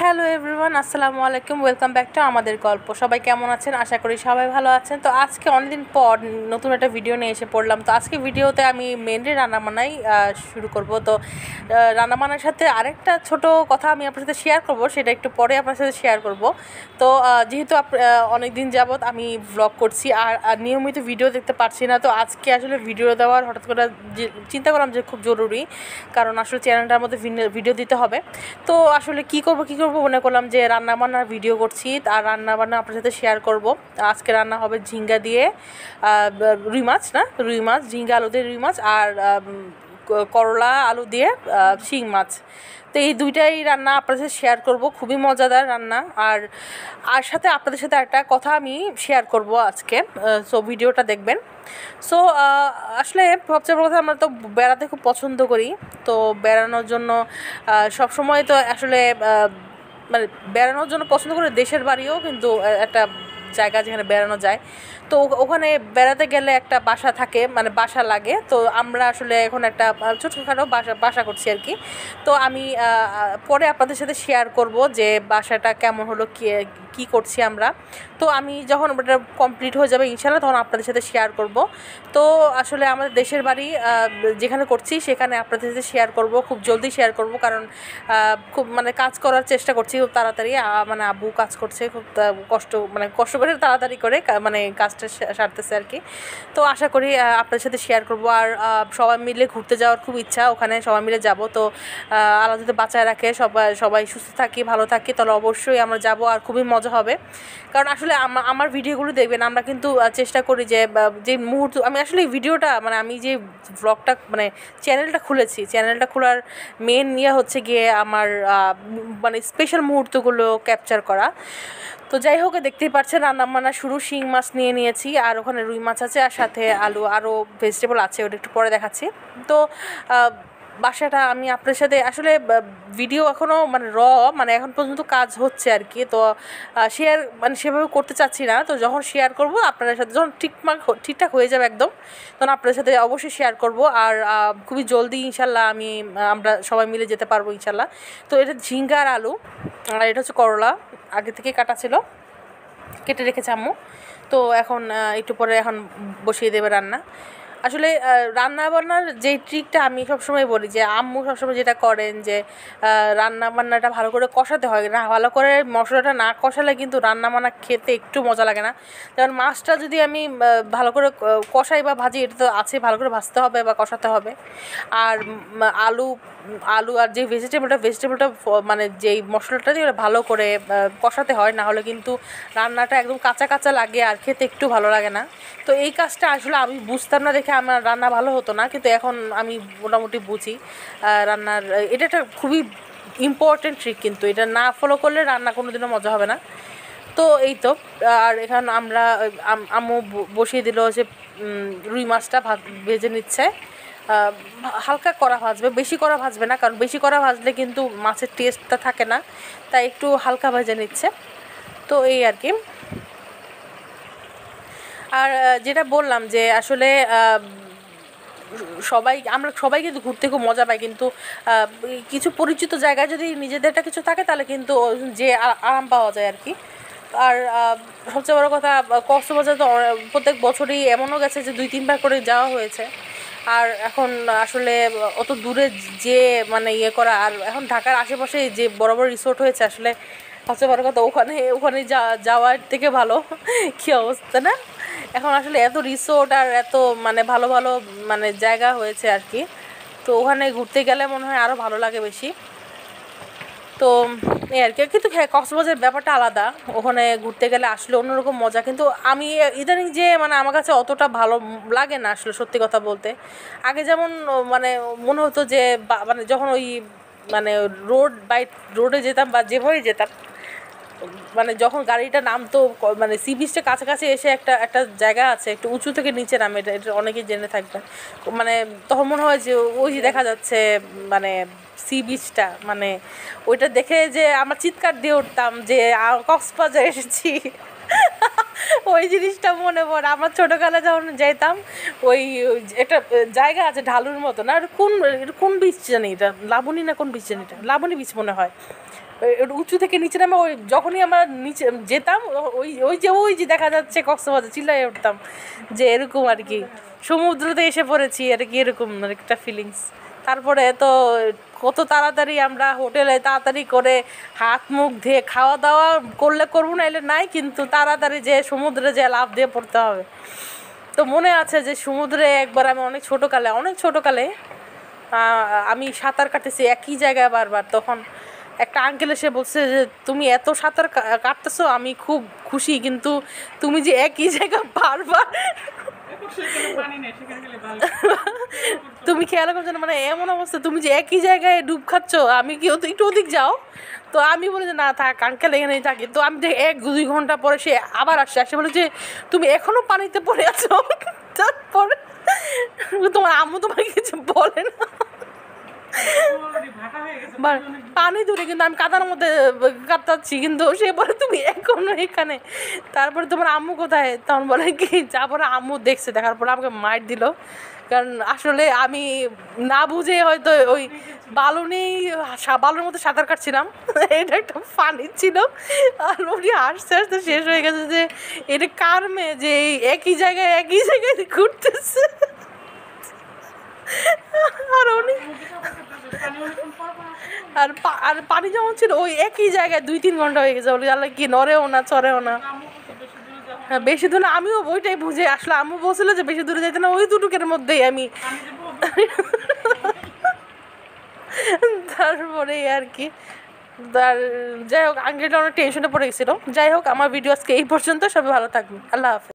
hello everyone আসসালামু আলাইকুম welcome back to আমাদের গল্প সবাই কেমন আছেন আশা করি সবাই ভালো আছেন তো আজকে অনেকদিন পর নতুন একটা ভিডিও নিয়ে এসে পড়লাম তো আজকে ভিডিওতে আমি মেনলি রান্নাবান্নাই শুরু করব তো রান্নাবান্নার সাথে আরেকটা ছোট কথা আমি আপনার সাথে শেয়ার করব সেটা একটু পরে আপনার সাথে শেয়ার করব তো যেহেতু অনেক দিন যাবৎ আমি ব্লগ করছি আর নিয়মিত ভিডিও দেখতে পারছি না তো আজকে আসলে ভিডিও দেওয়ার হঠাৎ করে চিন্তা করলাম যে খুব জরুরি কারণ আসলে চ্যানেলটার মধ্যে ভিডিও দিতে হবে তো আসলে কী করবো কী করবো করবো মনে করলাম যে রান্নাবান্নার ভিডিও করছি আর রান্নাবান্না আপনার সাথে শেয়ার করব আজকে রান্না হবে ঝিঙ্গা দিয়ে রুই মাছ না রুই মাছ ঝিঙ্গা আলু দিয়ে রুই মাছ আর করলা আলু দিয়ে শিং মাছ তো এই দুইটাই রান্না আপনাদের সাথে শেয়ার করব খুবই মজাদার রান্না আর আর সাথে আপনাদের সাথে একটা কথা আমি শেয়ার করব আজকে সো ভিডিওটা দেখবেন সো আসলে সবচেয়ে বড় কথা আমরা তো বেড়াতে খুব পছন্দ করি তো বেড়ানোর জন্য সবসময় তো আসলে মানে বেড়ানোর জন্য পছন্দ করে দেশের বাড়িও কিন্তু একটা জায়গা যেখানে বেড়ানো যায় তো ওখানে বেড়াতে গেলে একটা বাসা থাকে মানে বাসা লাগে তো আমরা আসলে এখন একটা ছোটোখাটো বাসা বাসা করছি আর কি তো আমি পরে আপনাদের সাথে শেয়ার করব যে বাসাটা কেমন হলো কি করছি আমরা তো আমি যখন ওটা কমপ্লিট হয়ে যাবে ইনশাল্লাহ তখন আপনাদের সাথে শেয়ার করব তো আসলে আমাদের দেশের বাড়ি যেখানে করছি সেখানে আপনাদের সাথে শেয়ার করব খুব জলদি শেয়ার করব কারণ খুব মানে কাজ করার চেষ্টা করছি খুব তাড়াতাড়ি মানে আবু কাজ করছে খুব কষ্ট মানে কষ্ট করে তাড়াতাড়ি করে মানে কাজটা সারতেছে আর কি তো আশা করি আপনাদের সাথে শেয়ার করবো আর সবাই মিলে ঘুরতে যাওয়ার খুব ইচ্ছা ওখানে সবাই মিলে যাব তো আলাদা যদি বাঁচায় রাখে সবাই সবাই সুস্থ থাকি ভালো থাকি তাহলে অবশ্যই আমরা যাব আর খুবই মজা হবে কারণ আসলে আমার ভিডিওগুলো দেখবেন আমরা কিন্তু চেষ্টা করি যে যে মুহূর্ত আমি আসলে ভিডিওটা মানে আমি যে ব্লগটা মানে চ্যানেলটা খুলেছি চ্যানেলটা খোলার মেন ইয়ে হচ্ছে গিয়ে আমার মানে স্পেশাল মুহূর্তগুলো ক্যাপচার করা তো যাই হোক দেখতেই পাচ্ছেন রান্না শুরু শিং মাছ নিয়ে নিয়েছি আর ওখানে রুই মাছ আছে আর সাথে আলু আরও ভেজিটেবল আছে ওটা একটু পরে দেখাচ্ছি তো বাসাটা আমি আপনার সাথে আসলে ভিডিও এখনও মানে র মানে এখন পর্যন্ত কাজ হচ্ছে আর কি তো শেয়ার মানে সেভাবে করতে চাচ্ছি না তো যখন শেয়ার করব আপনাদের সাথে যখন ঠিকমাক ঠিকঠাক হয়ে যাবে একদম তখন আপনাদের সাথে অবশ্যই শেয়ার করব আর খুবই জলদি ইনশাল্লাহ আমি আমরা সবাই মিলে যেতে পারবো ইনশাল্লাহ তো এটা ঝিঙ্গা আর আলু আর এটা হচ্ছে করলা আগে থেকে কাটা ছিল কেটে রেখেছে আম্মু তো এখন একটু পরে এখন বসিয়ে দেবে রান্না আসলে রান্নাবান্নার যে ট্রিকটা আমি সবসময় বলি যে আম্মু সবসময় যেটা করেন যে রান্নাবান্নাটা ভালো করে কষাতে হয় না ভালো করে মশলাটা না কষালে কিন্তু রান্না বান্না খেতে একটু মজা লাগে না যেমন মাছটা যদি আমি ভালো করে কষাই বা ভাজি এটা তো আছে ভালো করে ভাজতে হবে বা কষাতে হবে আর আলু আলু আর যে ভেজিটেবলটা ভেজিটেবলটা মানে যেই মশলাটা দিয়ে ভালো করে কষাতে হয় না হলে কিন্তু রান্নাটা একদম কাঁচা কাঁচা লাগে আর খেতে একটু ভালো লাগে না তো এই কাজটা আসলে আমি বুঝতাম না দেখে আমার রান্না ভালো হতো না কিন্তু এখন আমি মোটামুটি বুঝি রান্নার এটা একটা খুবই ইম্পর্টেন্ট ট্রিক কিন্তু এটা না ফলো করলে রান্না কোনো দিনও মজা হবে না তো এই তো আর এখন আমরা আম্মু বসিয়ে দিল যে রুই মাছটা ভেজে নিচ্ছে হালকা করা ভাজবে বেশি করা ভাজবে না কারণ বেশি করা ভাজলে কিন্তু মাছের টেস্টটা থাকে না তাই একটু হালকা ভেজে নিচ্ছে তো এই আর কি আর যেটা বললাম যে আসলে সবাই আমরা সবাই কিন্তু ঘুরতে খুব মজা পাই কিন্তু কিছু পরিচিত জায়গায় যদি নিজেদেরটা কিছু থাকে তাহলে কিন্তু যে আরাম পাওয়া যায় আর কি আর সবচেয়ে বড় কথা কক্সবাজার তো প্রত্যেক বছরই এমনও গেছে যে দুই তিনবার করে যাওয়া হয়েছে আর এখন আসলে অত দূরে যে মানে ইয়ে করা আর এখন ঢাকার আশেপাশে যে বড় বড় রিসোর্ট হয়েছে আসলে সবচেয়ে বড় কথা ওখানে ওখানে যাওয়ার থেকে ভালো কী অবস্থা না এখন আসলে এত রিসোর্ট আর এত মানে ভালো ভালো মানে জায়গা হয়েছে আর কি তো ওখানে ঘুরতে গেলে মনে হয় আরও ভালো লাগে বেশি তো এই আর কি কিন্তু হ্যাঁ কক্সবাজারের ব্যাপারটা আলাদা ওখানে ঘুরতে গেলে আসলে অন্যরকম মজা কিন্তু আমি ইদানিং যে মানে আমার কাছে অতটা ভালো লাগে না আসলে সত্যি কথা বলতে আগে যেমন মানে মনে হতো যে মানে যখন ওই মানে রোড বাই রোডে যেতাম বা যেভাবেই যেতাম মানে যখন গাড়িটা নামতো মানে সি বিচটা কাছাকাছি এসে একটা একটা জায়গা আছে একটু উঁচু থেকে নিচে নামে এটা এটা অনেকেই জেনে থাকবে মানে তখন মনে হয় যে ওই যে দেখা যাচ্ছে মানে সি বিচটা মানে ওইটা দেখে যে আমরা চিৎকার দিয়ে উঠতাম যে কক্সবাজার এসেছি ওই জিনিসটা মনে পড়ে আমার ছোটোকালে যখন যেতাম ওই একটা জায়গা আছে ঢালুর মতো না কোন কোন বীজ জানি এটা লাবণী না কোন বীজ জানি এটা লাবণী বীজ মনে হয় উঁচু থেকে নিচে নামে ওই যখনই আমরা নিচে যেতাম ওই ওই যে ওই যে দেখা যাচ্ছে কক্সবাজার চিল্লাই উঠতাম যে এরকম আর কি সমুদ্রতে এসে পড়েছি আর কি এরকম একটা ফিলিংস তারপরে তো কত তাড়াতাড়ি আমরা হোটেলে তাড়াতাড়ি করে হাত মুখ ধুয়ে খাওয়া দাওয়া করলে করবো না এলে নাই কিন্তু তাড়াতাড়ি যে সমুদ্রে যে লাভ দিয়ে পড়তে হবে তো মনে আছে যে সমুদ্রে একবার আমি অনেক ছোটোকালে অনেক ছোটোকালে আমি সাঁতার কাটেছি একই জায়গায় বারবার তখন একটা আঙ্কেল এসে বলছে যে তুমি এত সাঁতার কাটতেছ আমি খুব খুশি কিন্তু তুমি যে একই জায়গা বারবার তুমি খেয়াল করছো না মানে এমন অবস্থা তুমি যে একই জায়গায় ডুব খাচ্ছ আমি কি একটু ওদিক যাও তো আমি বলি যে না থাক আঙ্কেল এখানেই থাকি তো আমি এক দুই ঘন্টা পরে সে আবার আসছে আসে বলে যে তুমি এখনো পানিতে পড়ে আছো তারপরে তোমার আম্মু তোমাকে কিছু বলে না পানি দূরে কিন্তু আমি কাদার মধ্যে কাটাচ্ছি কিন্তু সে বলে তুমি এখনো এখানে তারপরে তোমার আম্মু কোথায় তখন বলে কি যা পরে আম্মু দেখছে দেখার পরে আমাকে মাইট দিল কারণ আসলে আমি না বুঝে হয়তো ওই বালুনি বালুর মধ্যে সাঁতার কাটছিলাম এটা একটা ফানি ছিল আর উনি আস্তে আস্তে শেষ হয়ে গেছে যে এটা কার মেয়ে যে একই জায়গায় একই জায়গায় ঘুরতেছে আর আর পানি যেমন ছিল ওই একই জায়গায় দুই তিন ঘন্টা হয়ে গেছে বলি আল্লাহ কি নড়েও না চড়েও না হ্যাঁ বেশি দূরে আমিও ওইটাই বুঝে আসলে আমিও বলছিল যে বেশি দূরে যাইতে না ওই দুটুকের মধ্যেই আমি তারপরে আর কি তার যাই হোক আঙ্কেলটা অনেক টেনশনে পড়ে গেছিলো যাই হোক আমার ভিডিও আজকে এই পর্যন্ত সবাই ভালো থাকবে আল্লাহ হাফেজ